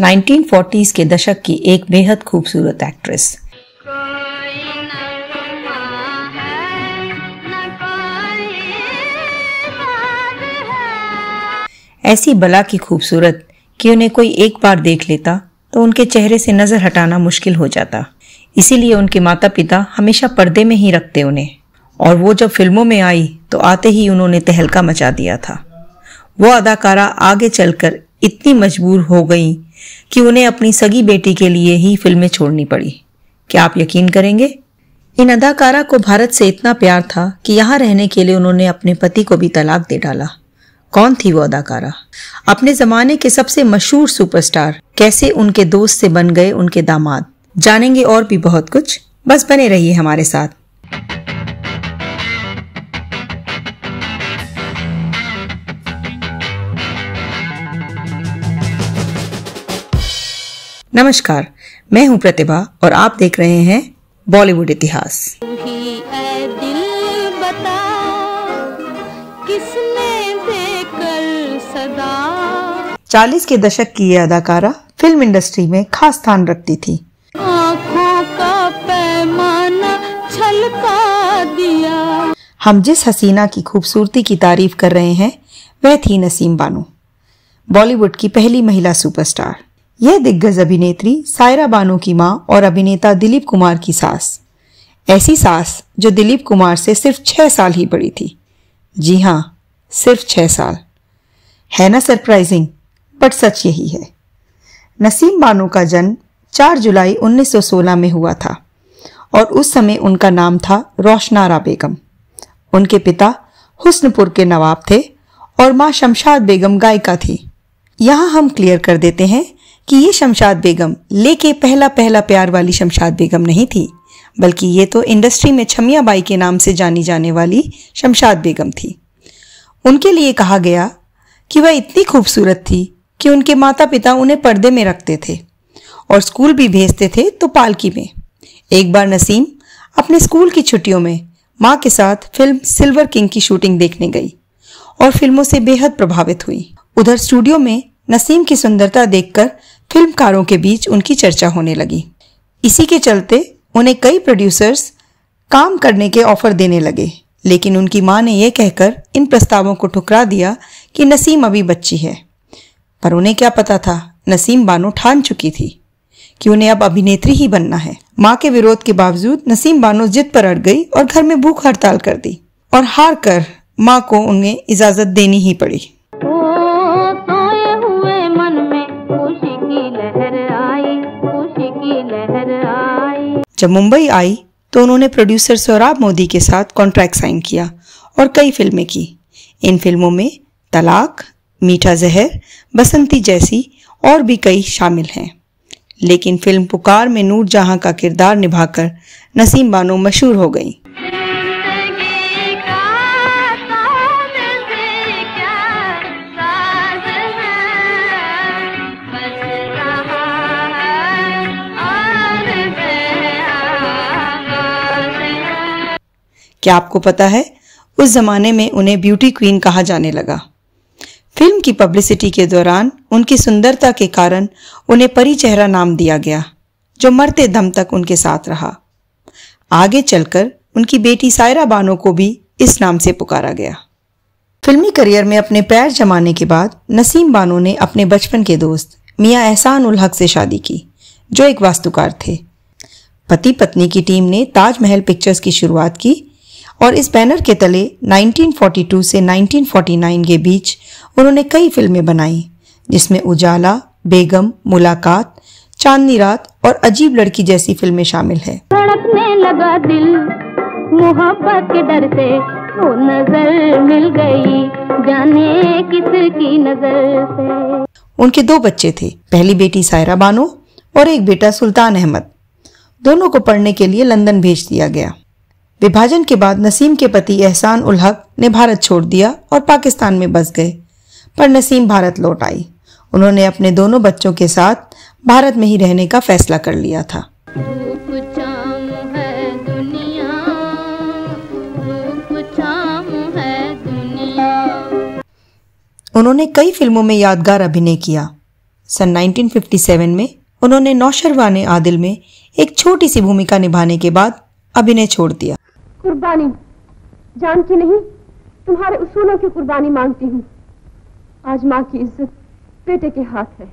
1940s के दशक की एक बेहद खूबसूरत एक्ट्रेस ऐसी बला की खूबसूरत कि उन्हें कोई एक बार देख लेता तो उनके चेहरे से नजर हटाना मुश्किल हो जाता इसीलिए उनके माता पिता हमेशा पर्दे में ही रखते उन्हें और वो जब फिल्मों में आई तो आते ही उन्होंने तहलका मचा दिया था वो अदाकारा आगे चलकर इतनी मजबूर हो गई कि उन्हें अपनी सगी बेटी के लिए ही फिल्में छोड़नी पड़ी क्या आप यकीन करेंगे इन अदाकारा को भारत से इतना प्यार था कि यहाँ रहने के लिए उन्होंने अपने पति को भी तलाक दे डाला कौन थी वो अदाकारा अपने जमाने के सबसे मशहूर सुपरस्टार कैसे उनके दोस्त से बन गए उनके दामाद जानेंगे और भी बहुत कुछ बस बने रहिए हमारे साथ नमस्कार मैं हूं प्रतिभा और आप देख रहे हैं बॉलीवुड इतिहास चालीस के दशक की ये अदाकारा फिल्म इंडस्ट्री में खास स्थान रखती थी छलका दिया हम जिस हसीना की खूबसूरती की तारीफ कर रहे हैं वह थी नसीम बानू बॉलीवुड की पहली महिला सुपरस्टार यह दिग्गज अभिनेत्री सायरा बानो की मां और अभिनेता दिलीप कुमार की सास ऐसी सास जो दिलीप कुमार से सिर्फ छह साल ही बड़ी थी जी हाँ सिर्फ छह साल है ना सरप्राइजिंग बट सच यही है नसीम बानो का जन्म 4 जुलाई 1916 में हुआ था और उस समय उनका नाम था रोशनारा बेगम उनके पिता हुस्नपुर के नवाब थे और माँ शमशाद बेगम गायिका थी यहाँ हम क्लियर कर देते हैं कि ये शमशाद बेगम लेके पहला पहला प्यार वाली शमशाद बेगम नहीं थी बल्कि ये तो इंडस्ट्री में छमिया बाई के नाम से जानी जाने वाली शमशाद बेगम थी उनके लिए कहा गया कि वह इतनी खूबसूरत थी कि उनके माता पिता उन्हें पर्दे में रखते थे और स्कूल भी भेजते थे तो पालकी में एक बार नसीम अपने स्कूल की छुट्टियों में माँ के साथ फिल्म सिल्वर किंग की शूटिंग देखने गई और फिल्मों से बेहद प्रभावित हुई उधर स्टूडियो में नसीम की सुंदरता देखकर फिल्मकारों के बीच उनकी चर्चा होने लगी इसी के चलते उन्हें कई प्रोड्यूसर्स काम करने के ऑफर देने लगे लेकिन उनकी मां ने यह कहकर इन प्रस्तावों को ठुकरा दिया कि नसीम अभी बच्ची है पर उन्हें क्या पता था नसीम बानो ठान चुकी थी कि उन्हें अब अभिनेत्री ही बनना है माँ के विरोध के बावजूद नसीम बानो जिद पर अड़ गई और घर में भूख हड़ताल कर दी और हार कर माँ को उन्हें इजाज़त देनी ही पड़ी जब मुंबई आई तो उन्होंने प्रोड्यूसर सौराब मोदी के साथ कॉन्ट्रैक्ट साइन किया और कई फिल्में की इन फिल्मों में तलाक मीठा जहर बसंती जैसी और भी कई शामिल हैं लेकिन फिल्म पुकार में नूर जहां का किरदार निभाकर नसीम बानो मशहूर हो गई क्या आपको पता है उस जमाने में उन्हें ब्यूटी क्वीन कहा जाने लगा फिल्म की पब्लिसिटी के दौरान उनकी सुंदरता के कारण उन्हें परी चेहरा नाम दिया गया जो मरते दम तक उनके साथ रहा आगे चलकर उनकी बेटी सायरा बानो को भी इस नाम से पुकारा गया फिल्मी करियर में अपने पैर जमाने के बाद नसीम बानो ने अपने बचपन के दोस्त मियाँ एहसान उल हक से शादी की जो एक वास्तुकार थे पति पत्नी की टीम ने ताजमहल पिक्चर्स की शुरुआत की और इस बैनर के तले 1942 से 1949 के बीच उन्होंने कई फिल्में बनाई जिसमें उजाला बेगम मुलाकात चांदनी रात और अजीब लड़की जैसी फिल्में शामिल है मोहब्बत के डर से वो नजर मिल गई जाने किसकी नजर से उनके दो बच्चे थे पहली बेटी सायरा बानो और एक बेटा सुल्तान अहमद दोनों को पढ़ने के लिए लंदन भेज दिया गया विभाजन के बाद नसीम के पति एहसान उल हक ने भारत छोड़ दिया और पाकिस्तान में बस गए पर नसीम भारत लौट आई उन्होंने अपने दोनों बच्चों के साथ भारत में ही रहने का फैसला कर लिया था उन्होंने कई फिल्मों में यादगार अभिनय किया सन 1957 में उन्होंने नौशरवान आदिल में एक छोटी सी भूमिका निभाने के बाद अभिनय छोड़ दिया कुर्बानी जान की नहीं तुम्हारे उसूलों की कुर्बानी मांगती हूँ आज माँ की इज्जत बेटे के हाथ है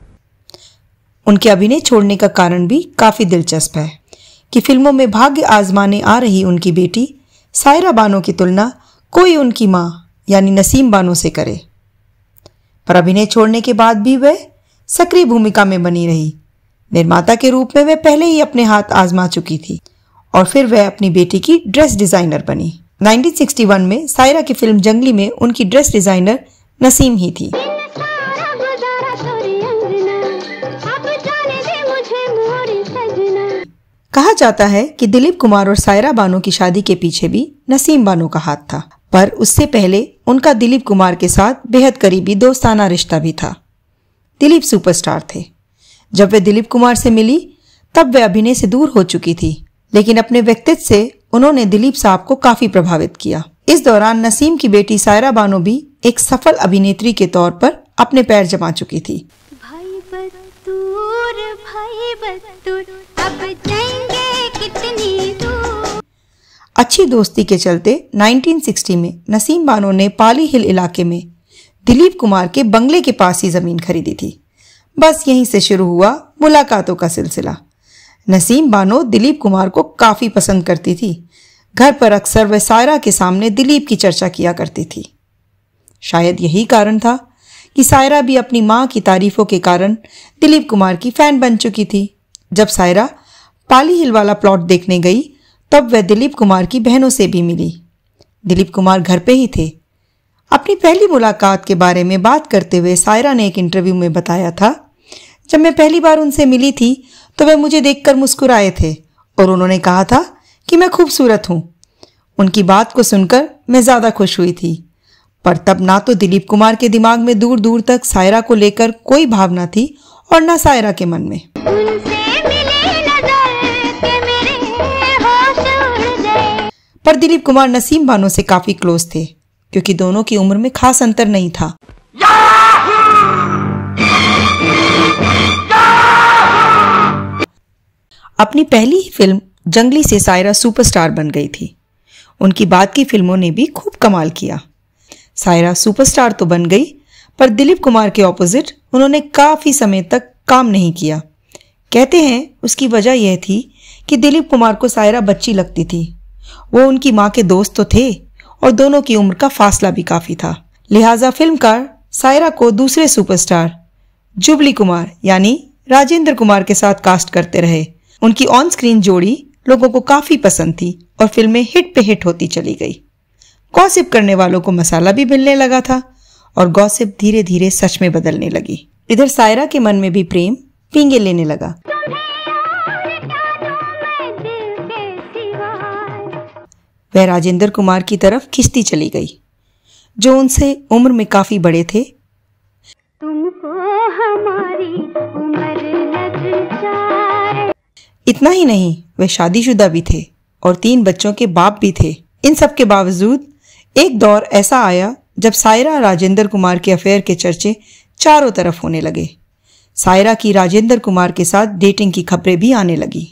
उनके अभिनय छोड़ने का कारण भी काफी दिलचस्प है कि फिल्मों में भाग्य आजमाने आ रही उनकी बेटी सायरा बानो की तुलना कोई उनकी माँ यानी नसीम बानो से करे पर अभिनय छोड़ने के बाद भी वह सक्रिय भूमिका में बनी रही निर्माता के रूप में वह पहले ही अपने हाथ आजमा चुकी थी और फिर वह अपनी बेटी की ड्रेस डिजाइनर बनी 1961 में सायरा की फिल्म जंगली में उनकी ड्रेस डिजाइनर नसीम ही थी कहा जाता है कि दिलीप कुमार और सायरा बानो की शादी के पीछे भी नसीम बानो का हाथ था पर उससे पहले उनका दिलीप कुमार के साथ बेहद करीबी दोस्ताना रिश्ता भी था दिलीप सुपरस्टार थे जब वे दिलीप कुमार से मिली तब वे अभिनय से दूर हो चुकी थी लेकिन अपने व्यक्तित्व से उन्होंने दिलीप साहब को काफी प्रभावित किया इस दौरान नसीम की बेटी सायरा बानो भी एक सफल अभिनेत्री के तौर पर अपने पैर जमा चुकी थी भाई भाई अब कितनी दूर। अच्छी दोस्ती के चलते 1960 में नसीम बानो ने पाली हिल इलाके में दिलीप कुमार के बंगले के पास ही जमीन खरीदी थी बस यहीं से शुरू हुआ मुलाकातों का सिलसिला नसीम बानो दिलीप कुमार को काफ़ी पसंद करती थी घर पर अक्सर वह सायरा के सामने दिलीप की चर्चा किया करती थी शायद यही कारण था कि सायरा भी अपनी माँ की तारीफों के कारण दिलीप कुमार की फैन बन चुकी थी जब सायरा पाली हिल वाला प्लॉट देखने गई तब वह दिलीप कुमार की बहनों से भी मिली दिलीप कुमार घर पे ही थे अपनी पहली मुलाकात के बारे में बात करते हुए सायरा ने एक इंटरव्यू में बताया था जब मैं पहली बार उनसे मिली थी तो वह मुझे देखकर मुस्कुराए थे और उन्होंने कहा था कि मैं खूबसूरत हूं उनकी बात को सुनकर मैं ज़्यादा खुश हुई थी पर तब ना तो दिलीप कुमार के दिमाग में दूर दूर तक सायरा को लेकर कोई भावना थी और ना सायरा के मन में पर दिलीप कुमार नसीम बानो से काफी क्लोज थे क्योंकि दोनों की उम्र में खास अंतर नहीं था अपनी पहली ही फिल्म जंगली से सायरा सुपरस्टार बन गई थी उनकी बाद की फिल्मों ने भी खूब कमाल किया सायरा सुपरस्टार तो बन गई पर दिलीप कुमार के ऑपोजिट उन्होंने काफ़ी समय तक काम नहीं किया कहते हैं उसकी वजह यह थी कि दिलीप कुमार को सायरा बच्ची लगती थी वो उनकी माँ के दोस्त तो थे और दोनों की उम्र का फासला भी काफ़ी था लिहाजा फिल्मकार सायरा को दूसरे सुपरस्टार जुबली कुमार यानी राजेंद्र कुमार के साथ कास्ट करते रहे उनकी ऑन स्क्रीन जोड़ी लोगों को काफी पसंद थी और फिल्में हिट पे हिट होती चली गई गॉसिप करने वालों को मसाला भी मिलने लगा था और गॉसिप धीरे धीरे सच में बदलने लगी इधर सायरा के मन में भी प्रेम पींगे लेने लगा वह राजेंद्र कुमार की तरफ खिंचती चली गई जो उनसे उम्र में काफी बड़े थे तुमको हमारी उम्र इतना ही नहीं वे शादीशुदा भी थे और तीन बच्चों के बाप भी थे इन सब के बावजूद एक दौर ऐसा आया जब सायरा राजेंद्र कुमार के अफेयर के चर्चे चारों तरफ होने लगे सायरा की राजेंद्र कुमार के साथ डेटिंग की खबरें भी आने लगी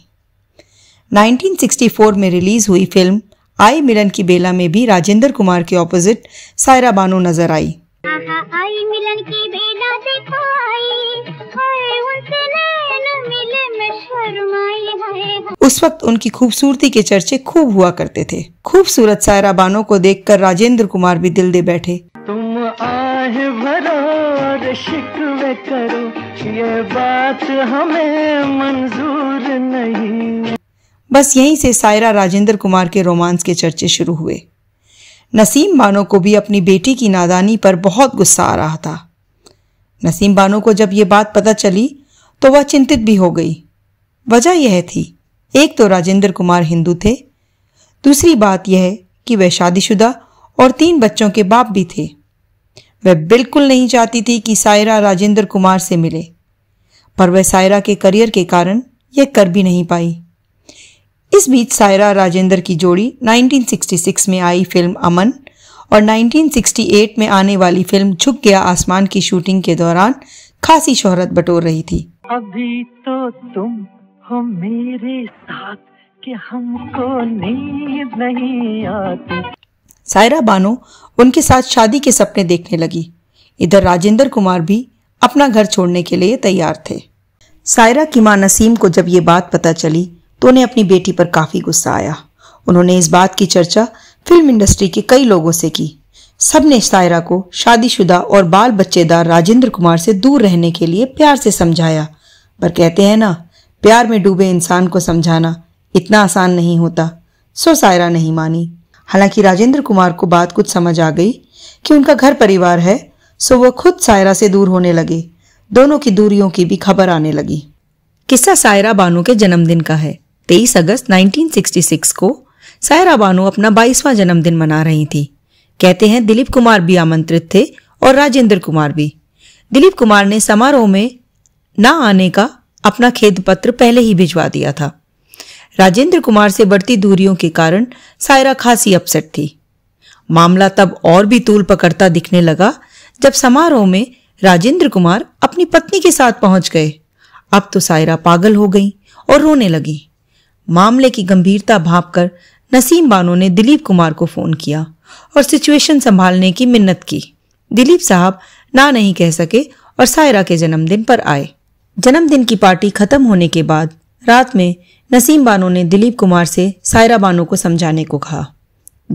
1964 में रिलीज हुई फिल्म आई मिलन की बेला में भी राजेंद्र कुमार के ऑपोजिट सायरा बानो नजर आई आई मिलन की बेला देखो उस वक्त उनकी खूबसूरती के चर्चे खूब हुआ करते थे खूबसूरत सायरा बानो को देखकर राजेंद्र कुमार भी दिल दे बैठे तुम आह भरो शिकवे करो ये बात हमें मंजूर नहीं बस यहीं से सायरा राजेंद्र कुमार के रोमांस के चर्चे शुरू हुए नसीम बानो को भी अपनी बेटी की नादानी पर बहुत गुस्सा आ रहा था नसीम बानो को जब ये बात पता चली तो वह चिंतित भी हो गई वजह यह थी एक तो राजेंद्र कुमार हिंदू थे दूसरी बात यह कि वह शादीशुदा और तीन बच्चों के बाप भी थे वह बिल्कुल नहीं चाहती थी कि सायरा राजेंद्र कुमार से मिले पर वह सायरा के करियर के कारण यह कर भी नहीं पाई इस बीच सायरा राजेंद्र की जोड़ी 1966 में आई फिल्म अमन और 1968 में आने वाली फिल्म झुक गया आसमान की शूटिंग के दौरान खासी शोहरत बटोर रही थी अभी तो तुम हो मेरे साथ कि हमको नींद नहीं आती सायरा बानो उनके साथ शादी के सपने देखने लगी इधर राजेंद्र कुमार भी अपना घर छोड़ने के लिए तैयार थे सायरा की मां नसीम को जब ये बात पता चली तो उन्हें अपनी बेटी पर काफ़ी गुस्सा आया उन्होंने इस बात की चर्चा फिल्म इंडस्ट्री के कई लोगों से की सबने सायरा को शादीशुदा और बाल बच्चेदार राजेंद्र कुमार से दूर रहने के लिए प्यार से समझाया पर कहते हैं ना प्यार में डूबे इंसान को समझाना इतना आसान नहीं होता सो सायरा नहीं मानी हालांकि राजेंद्र कुमार को बात कुछ समझ आ गई कि उनका घर परिवार है सो वो खुद सायरा से दूर होने लगे दोनों की दूरियों की भी खबर आने लगी किस्सा सायरा बानो के जन्मदिन का है 23 अगस्त 1966 को सायरा बानो अपना 22वां जन्मदिन मना रही थी कहते हैं दिलीप कुमार भी आमंत्रित थे और राजेंद्र कुमार भी दिलीप कुमार ने समारोह में ना आने का अपना खेद पत्र पहले ही भिजवा दिया था राजेंद्र कुमार से बढ़ती दूरियों के कारण सायरा खासी अपसेट थी मामला तब और भी तूल पकड़ता दिखने लगा जब समारोह में राजेंद्र कुमार अपनी पत्नी के साथ पहुंच गए अब तो सायरा पागल हो गई और रोने लगी मामले की गंभीरता भाप कर नसीम बानो ने दिलीप कुमार को फोन किया और सिचुएशन संभालने की मिन्नत की दिलीप साहब ना नहीं कह सके और सायरा के जन्मदिन पर आए जन्मदिन की पार्टी खत्म होने के बाद रात में नसीम बानो ने दिलीप कुमार से सायरा बानो को समझाने को कहा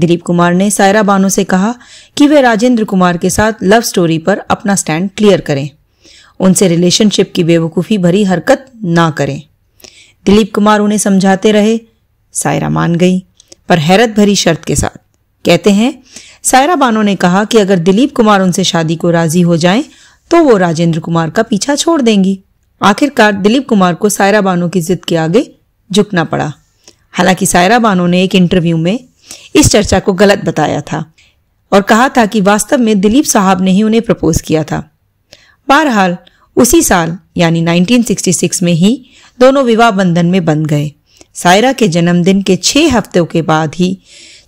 दिलीप कुमार ने सायरा बानो से कहा कि वे राजेंद्र कुमार के साथ लव स्टोरी पर अपना स्टैंड क्लियर करें उनसे रिलेशनशिप की बेवकूफ़ी भरी हरकत ना करें दिलीप कुमार उन्हें समझाते रहे सायरा मान गई पर हैरत भरी शर्त के साथ कहते हैं सायरा बानो ने कहा कि अगर दिलीप कुमार उनसे शादी को राजी हो जाएं तो वो राजेंद्र कुमार का पीछा छोड़ देंगी आखिरकार दिलीप कुमार को सायरा बानो की जिद के आगे झुकना पड़ा हालांकि सायरा बानो ने एक इंटरव्यू में इस चर्चा को गलत बताया था और कहा था कि वास्तव में दिलीप साहब ने ही उन्हें प्रपोज किया था बहरहाल उसी साल यानी 1966 में ही दोनों विवाह बंधन में बंध गए सायरा के जन्मदिन के छह हफ्तों के बाद ही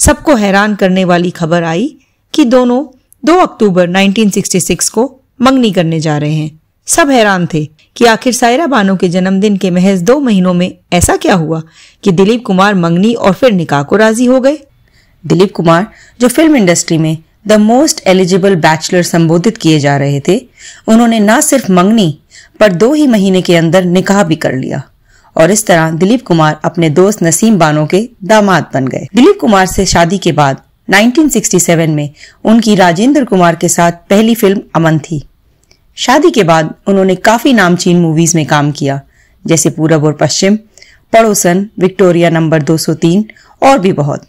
सबको हैरान करने वाली खबर आई कि दोनों 2 अक्टूबर 1966 को मंगनी करने जा रहे हैं सब हैरान थे कि आखिर सायरा बानो के जन्मदिन के महज दो महीनों में ऐसा क्या हुआ कि दिलीप कुमार मंगनी और फिर निकाह को राजी हो गए दिलीप कुमार जो फिल्म इंडस्ट्री में द मोस्ट एलिजिबल बैचलर संबोधित किए जा रहे थे उन्होंने न सिर्फ मंगनी पर दो ही महीने के अंदर निकाह भी कर लिया और इस तरह दिलीप कुमार अपने दोस्त नसीम बानो के दामाद बन गए दिलीप कुमार से शादी के बाद 1967 में उनकी राजेंद्र कुमार के साथ पहली फिल्म अमन थी शादी के बाद उन्होंने काफी नामचीन मूवीज में काम किया जैसे पूरब और पश्चिम पड़ोसन विक्टोरिया नंबर 203 और भी बहुत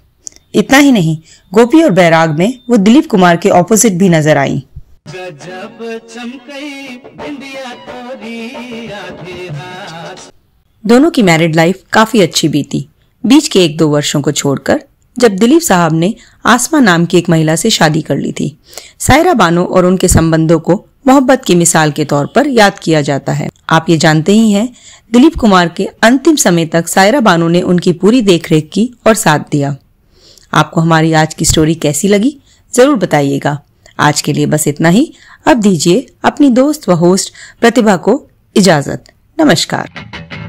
इतना ही नहीं गोपी और बैराग में वो दिलीप कुमार के ऑपोजिट भी नजर आई दोनों की मैरिड लाइफ काफी अच्छी बीती बीच के एक दो वर्षों को छोड़कर जब दिलीप साहब ने आसमा नाम की एक महिला से शादी कर ली थी सायरा बानो और उनके संबंधों को मोहब्बत की मिसाल के तौर पर याद किया जाता है आप ये जानते ही हैं दिलीप कुमार के अंतिम समय तक सायरा बानो ने उनकी पूरी देखरेख की और साथ दिया आपको हमारी आज की स्टोरी कैसी लगी जरूर बताइएगा आज के लिए बस इतना ही अब दीजिए अपनी दोस्त व होस्ट प्रतिभा को इजाजत नमस्कार